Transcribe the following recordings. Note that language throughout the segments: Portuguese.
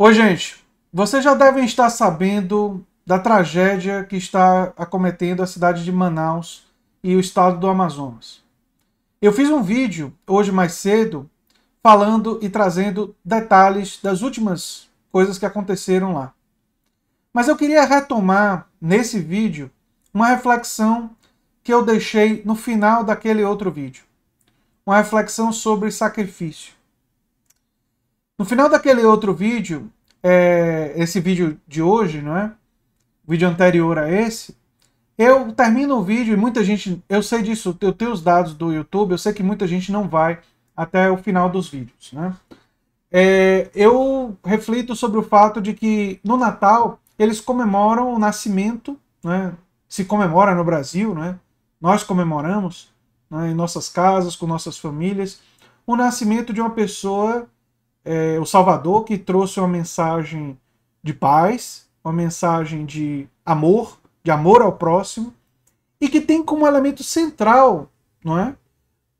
Oi, gente. Vocês já devem estar sabendo da tragédia que está acometendo a cidade de Manaus e o estado do Amazonas. Eu fiz um vídeo hoje mais cedo falando e trazendo detalhes das últimas coisas que aconteceram lá. Mas eu queria retomar nesse vídeo uma reflexão que eu deixei no final daquele outro vídeo. Uma reflexão sobre sacrifício. No final daquele outro vídeo, é, esse vídeo de hoje, não é? O vídeo anterior a esse, eu termino o vídeo e muita gente, eu sei disso, eu tenho os dados do YouTube, eu sei que muita gente não vai até o final dos vídeos, né? É, eu reflito sobre o fato de que no Natal eles comemoram o nascimento, né? se comemora no Brasil, né? nós comemoramos né? em nossas casas, com nossas famílias, o nascimento de uma pessoa é, o Salvador, que trouxe uma mensagem de paz, uma mensagem de amor, de amor ao próximo, e que tem como elemento central, não é,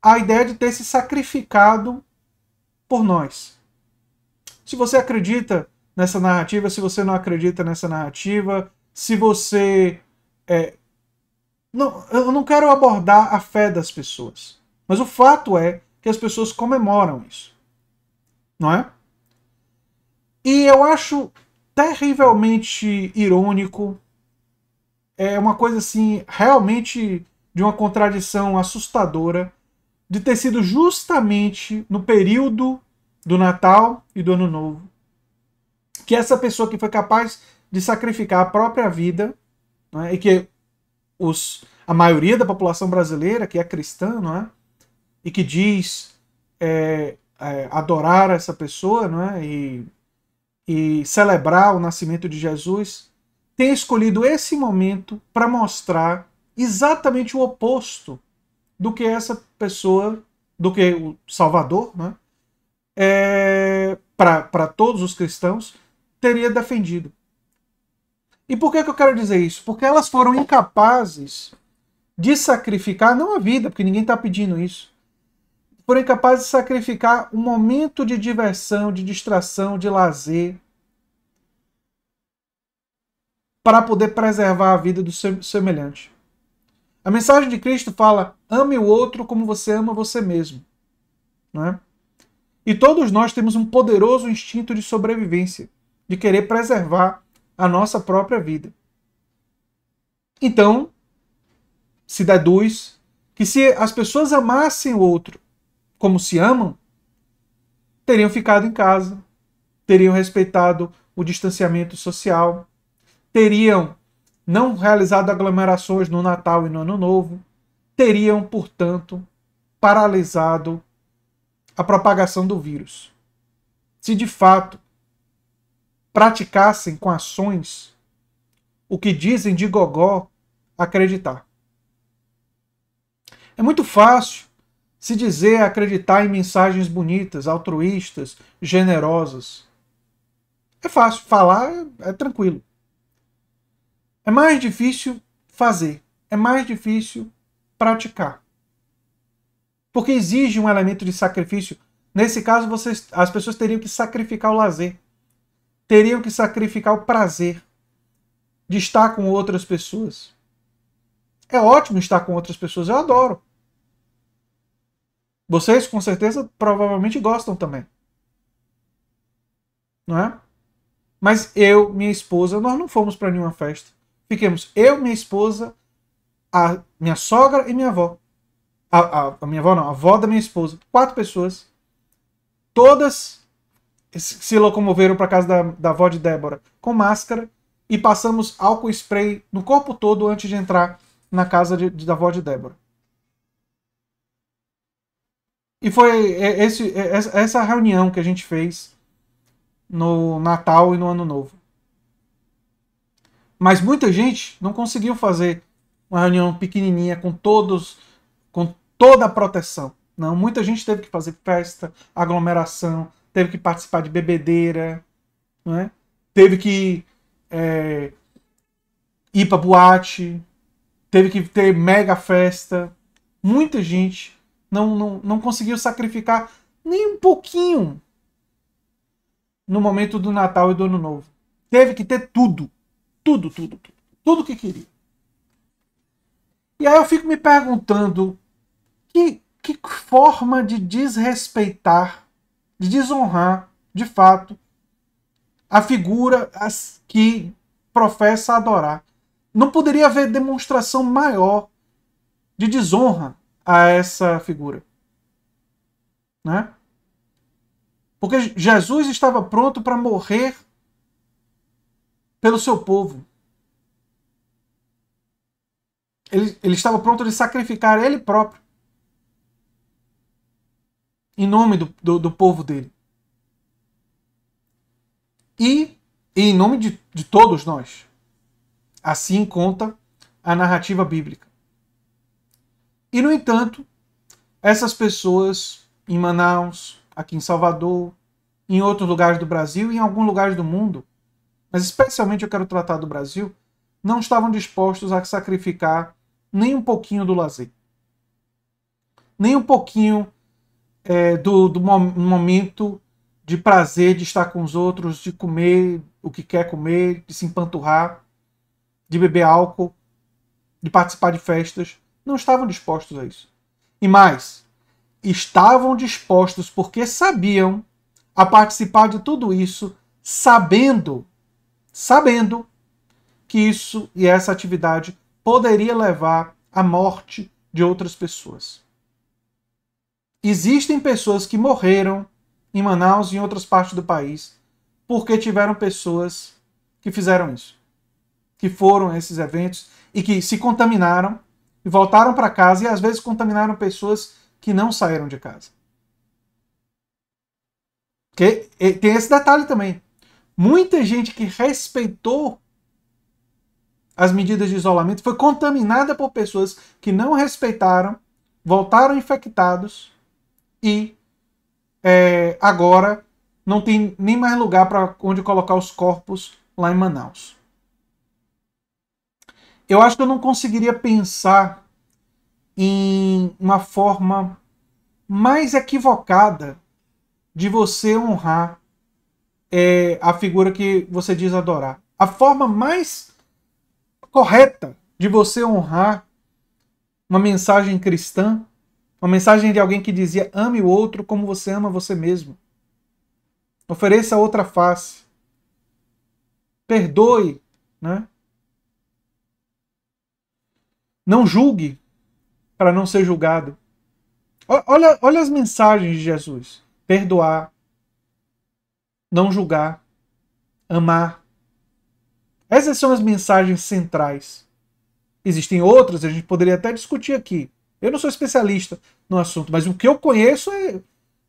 a ideia de ter se sacrificado por nós. Se você acredita nessa narrativa, se você não acredita nessa narrativa, se você é, não, eu não quero abordar a fé das pessoas, mas o fato é que as pessoas comemoram isso não é? E eu acho terrivelmente irônico, é uma coisa assim, realmente de uma contradição assustadora, de ter sido justamente no período do Natal e do Ano Novo que essa pessoa que foi capaz de sacrificar a própria vida, né, e que os, a maioria da população brasileira, que é cristã, não é? e que diz é, é, adorar essa pessoa é, e, e celebrar o nascimento de Jesus, tem escolhido esse momento para mostrar exatamente o oposto do que essa pessoa, do que o Salvador, né, é, é para todos os cristãos, teria defendido. E por que, que eu quero dizer isso? Porque elas foram incapazes de sacrificar, não a vida, porque ninguém está pedindo isso, porém capaz de sacrificar um momento de diversão, de distração, de lazer, para poder preservar a vida do seu semelhante. A mensagem de Cristo fala: ame o outro como você ama você mesmo. Né? E todos nós temos um poderoso instinto de sobrevivência, de querer preservar a nossa própria vida. Então, se deduz que se as pessoas amassem o outro como se amam, teriam ficado em casa, teriam respeitado o distanciamento social, teriam não realizado aglomerações no Natal e no Ano Novo, teriam, portanto, paralisado a propagação do vírus. Se de fato praticassem com ações o que dizem de gogó acreditar. É muito fácil se dizer acreditar em mensagens bonitas, altruístas, generosas. É fácil, falar é tranquilo. É mais difícil fazer, é mais difícil praticar. Porque exige um elemento de sacrifício. Nesse caso, vocês, as pessoas teriam que sacrificar o lazer, teriam que sacrificar o prazer de estar com outras pessoas. É ótimo estar com outras pessoas, eu adoro. Vocês, com certeza, provavelmente gostam também. Não é? Mas eu, minha esposa, nós não fomos para nenhuma festa. Fiquemos eu, minha esposa, a minha sogra e minha avó. A, a, a, minha avó não, a avó da minha esposa. Quatro pessoas. Todas se locomoveram para casa da, da avó de Débora com máscara e passamos álcool spray no corpo todo antes de entrar na casa de, de, da avó de Débora. E foi é, esse, é, essa é reunião que a gente fez no Natal e no Ano Novo. Mas muita gente não conseguiu fazer uma reunião pequenininha com todos, com toda a proteção. Não, muita gente teve que fazer festa, aglomeração, teve que participar de bebedeira, teve que é, ir para boate, teve que ter mega festa. Muita gente não, não, não conseguiu sacrificar nem um pouquinho no momento do Natal e do Ano Novo. Teve que ter tudo. Tudo, tudo, tudo. Tudo que queria. E aí eu fico me perguntando que, que forma de desrespeitar, de desonrar, de fato, a figura que professa adorar. Não poderia haver demonstração maior de desonra a essa figura. Né? Porque Jesus estava pronto para morrer pelo seu povo. Ele, ele estava pronto de sacrificar ele próprio em nome do, do, do povo dele. E, e em nome de, de todos nós. Assim conta a narrativa bíblica. E, no entanto, essas pessoas em Manaus, aqui em Salvador, em outros lugares do Brasil e em alguns lugares do mundo, mas especialmente eu quero tratar do Brasil, não estavam dispostos a sacrificar nem um pouquinho do lazer, nem um pouquinho é, do, do momento de prazer de estar com os outros, de comer o que quer comer, de se empanturrar, de beber álcool, de participar de festas não estavam dispostos a isso. E mais, estavam dispostos porque sabiam a participar de tudo isso, sabendo, sabendo que isso e essa atividade poderia levar à morte de outras pessoas. Existem pessoas que morreram em Manaus e em outras partes do país porque tiveram pessoas que fizeram isso, que foram a esses eventos e que se contaminaram e voltaram para casa e às vezes contaminaram pessoas que não saíram de casa. Que, tem esse detalhe também. Muita gente que respeitou as medidas de isolamento foi contaminada por pessoas que não respeitaram, voltaram infectados e é, agora não tem nem mais lugar para onde colocar os corpos lá em Manaus eu acho que eu não conseguiria pensar em uma forma mais equivocada de você honrar é, a figura que você diz adorar. A forma mais correta de você honrar uma mensagem cristã, uma mensagem de alguém que dizia ame o outro como você ama você mesmo. Ofereça outra face. Perdoe, né? Não julgue para não ser julgado. Olha, olha as mensagens de Jesus: perdoar, não julgar, amar. Essas são as mensagens centrais. Existem outras, a gente poderia até discutir aqui. Eu não sou especialista no assunto, mas o que eu conheço é,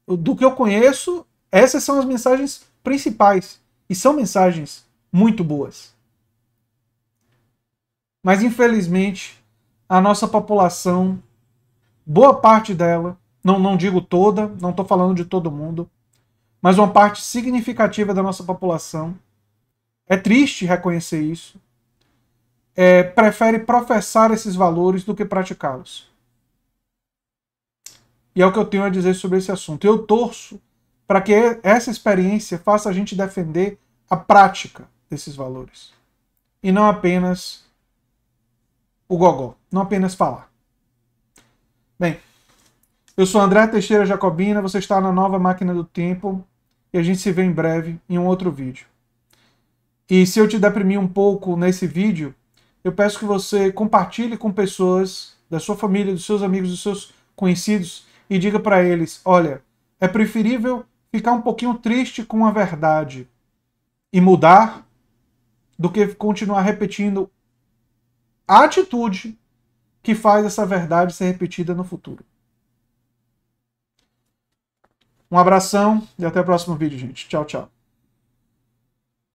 do que eu conheço, essas são as mensagens principais e são mensagens muito boas. Mas infelizmente, a nossa população, boa parte dela, não, não digo toda, não estou falando de todo mundo, mas uma parte significativa da nossa população, é triste reconhecer isso, é, prefere professar esses valores do que praticá-los. E é o que eu tenho a dizer sobre esse assunto. Eu torço para que essa experiência faça a gente defender a prática desses valores e não apenas o gogó, não apenas falar. Bem, eu sou André Teixeira Jacobina, você está na nova máquina do tempo e a gente se vê em breve em um outro vídeo. E se eu te deprimir um pouco nesse vídeo, eu peço que você compartilhe com pessoas da sua família, dos seus amigos, dos seus conhecidos e diga para eles: olha, é preferível ficar um pouquinho triste com a verdade e mudar do que continuar repetindo a atitude que faz essa verdade ser repetida no futuro. Um abração e até o próximo vídeo, gente. Tchau, tchau.